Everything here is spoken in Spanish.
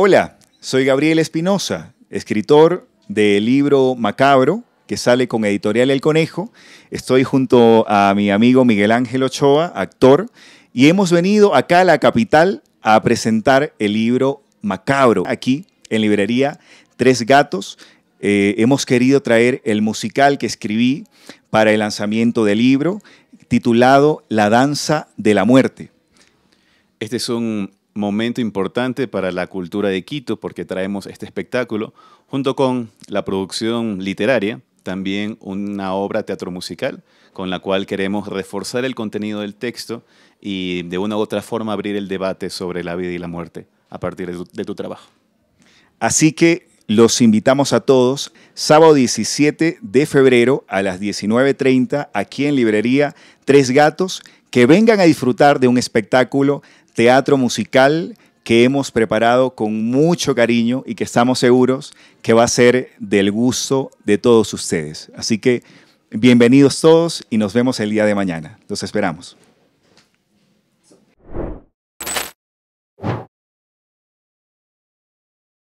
Hola, soy Gabriel Espinosa, escritor del libro Macabro, que sale con Editorial El Conejo. Estoy junto a mi amigo Miguel Ángel Ochoa, actor, y hemos venido acá a la capital a presentar el libro Macabro, aquí en librería Tres Gatos. Eh, hemos querido traer el musical que escribí para el lanzamiento del libro, titulado La Danza de la Muerte. Este es un momento importante para la cultura de Quito porque traemos este espectáculo junto con la producción literaria, también una obra teatro musical con la cual queremos reforzar el contenido del texto y de una u otra forma abrir el debate sobre la vida y la muerte a partir de tu, trabajo. Así que los invitamos a todos sábado 17 de febrero a las 19.30 aquí en Librería Tres Gatos que vengan a disfrutar de un espectáculo teatro musical que hemos preparado con mucho cariño y que estamos seguros que va a ser del gusto de todos ustedes. Así que bienvenidos todos y nos vemos el día de mañana. Los esperamos.